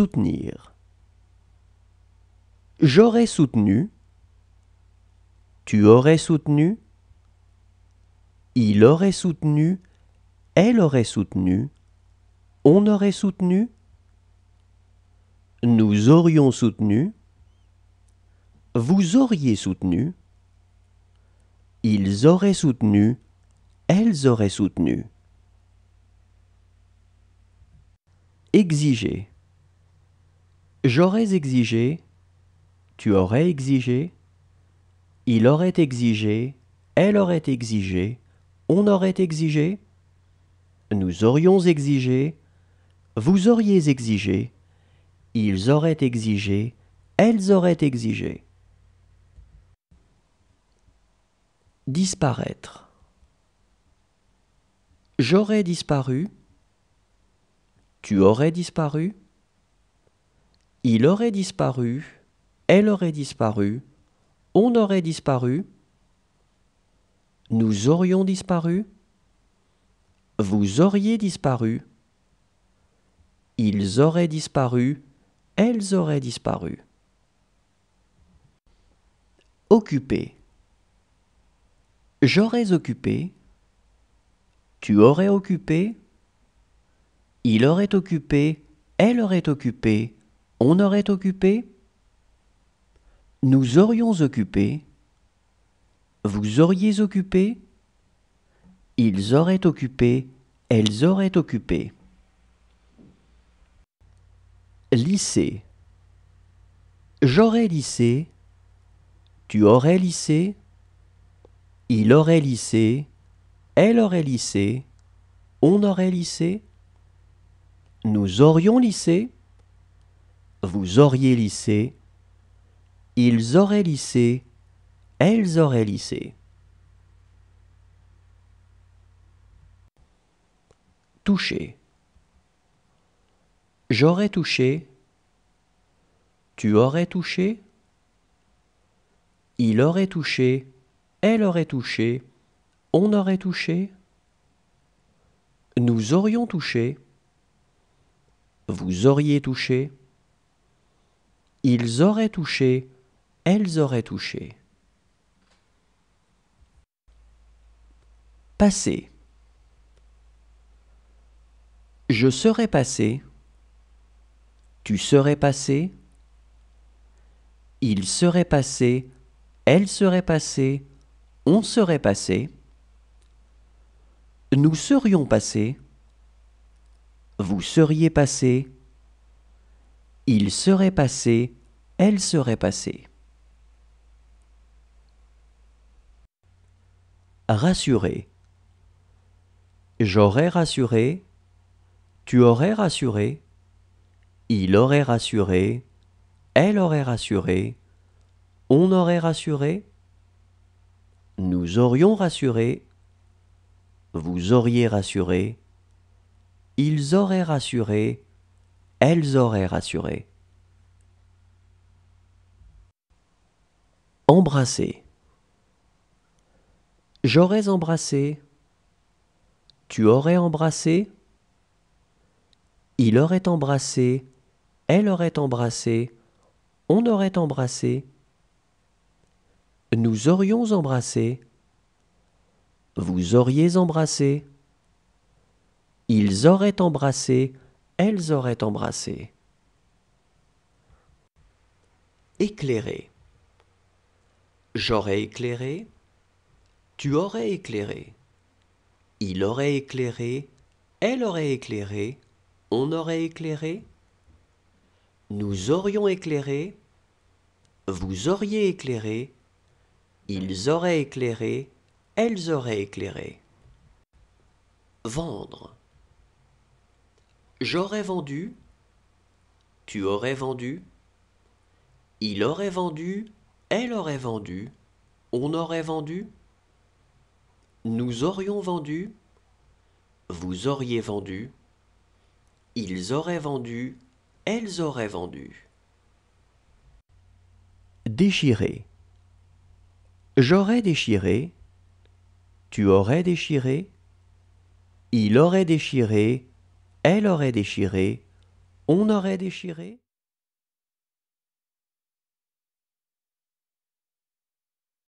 Soutenir. J'aurais soutenu. Tu aurais soutenu. Il aurait soutenu. Elle aurait soutenu. On aurait soutenu. Nous aurions soutenu. Vous auriez soutenu. Ils auraient soutenu. Elles auraient soutenu. Exiger. J'aurais exigé, tu aurais exigé, il aurait exigé, elle aurait exigé, on aurait exigé, nous aurions exigé, vous auriez exigé, ils auraient exigé, elles auraient exigé. Disparaître. J'aurais disparu, tu aurais disparu, il aurait disparu, elle aurait disparu, on aurait disparu, nous aurions disparu, vous auriez disparu, ils auraient disparu, elles auraient disparu. Occupé. J'aurais occupé, tu aurais occupé, il aurait occupé, elle aurait occupé, on aurait occupé, nous aurions occupé, vous auriez occupé, ils auraient occupé, elles auraient occupé. Lycée. J'aurais lycée, tu aurais lycée, il aurait lissé. elle aurait lycée, on aurait lissé. nous aurions lycée vous auriez lissé, ils auraient lissé, elles auraient lissé. Toucher. J'aurais touché, tu aurais touché, il aurait touché, elle aurait touché, on aurait touché, nous aurions touché, vous auriez touché. Ils auraient touché, elles auraient touché. Passer. Je serais passé, tu serais passé, il serait passé, elle serait passée, on serait passé, nous serions passés, vous seriez passé, il serait passé, elle serait passée. Rassurer. J'aurais rassuré, tu aurais rassuré, il aurait rassuré, elle aurait rassuré, on aurait rassuré, nous aurions rassuré, vous auriez rassuré, ils auraient rassuré, elles auraient rassuré. Embrasser. J'aurais embrassé. Tu aurais embrassé. Il aurait embrassé. Elle aurait embrassé. On aurait embrassé. Nous aurions embrassé. Vous auriez embrassé. Ils auraient embrassé elles auraient embrassé. Éclairé. J'aurais éclairé. Tu aurais éclairé. Il aurait éclairé. Elle aurait éclairé. On aurait éclairé. Nous aurions éclairé. Vous auriez éclairé. Ils auraient éclairé. Elles auraient éclairé. Vendre. J'aurais vendu, tu aurais vendu, il aurait vendu, elle aurait vendu, on aurait vendu, nous aurions vendu, vous auriez vendu, ils auraient vendu, elles auraient vendu. Déchirer. J'aurais déchiré, tu aurais déchiré, il aurait déchiré, elle aurait déchiré, on aurait déchiré.